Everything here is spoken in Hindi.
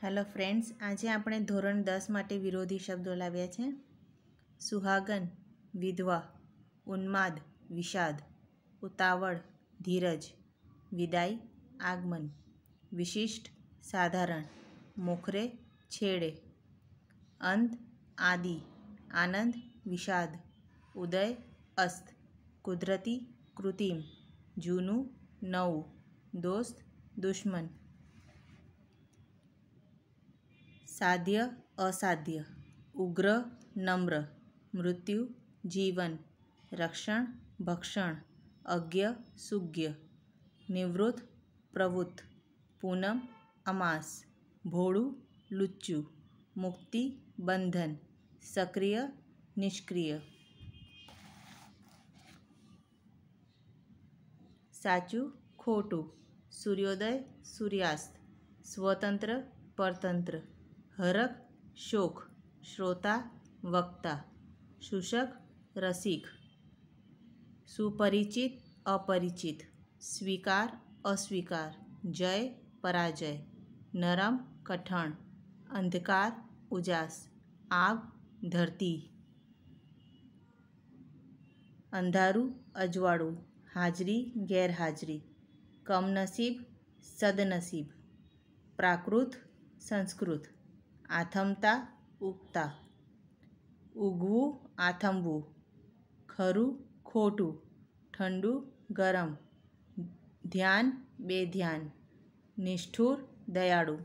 હેલો ફ્રેન્ડ્સ આજે આપણે ધોરણ દસ માટે વિરોધી શબ્દો લાવ્યા છે સુહાગન વિધવા ઉન્માદ વિષાદ ઉતાવળ ધીરજ વિદાય આગમન વિશિષ્ટ સાધારણ મોખરે છેડે અંત આદિ આનંદ વિષાદ ઉદય અસ્ત કુદરતી કૃત્રિમ જૂનું નવું દોસ્ત દુશ્મન साध्य असाध्य उग्र नम्र मृत्यु जीवन रक्षण भक्षण अज्ञ सुज्ञ निवृत्त प्रवृत्त पूनम अमास भोड़ू लुच्चू मुक्ति बंधन सक्रिय निष्क्रिय साचू खोटू सूर्योदय सूर्यास्त स्वतंत्र परतंत्र हरक शोक श्रोता वक्ता शूषक रसिक सुपरिचित अपरिचित स्वीकार अस्वीकार जय पराजय नरम कठण अंधकार उजास आग धरती अंधारू अजवाड़ू हाजरी गैरहाजरी कमनसीब सदनसीब प्राकृत संस्कृत આથમતા ઉગતા ઉગવું આથમવું ખરું ખોટું ઠંડુ ગરમ ધ્યાન બેધ્યાન નિષ્ઠુર દયાળુ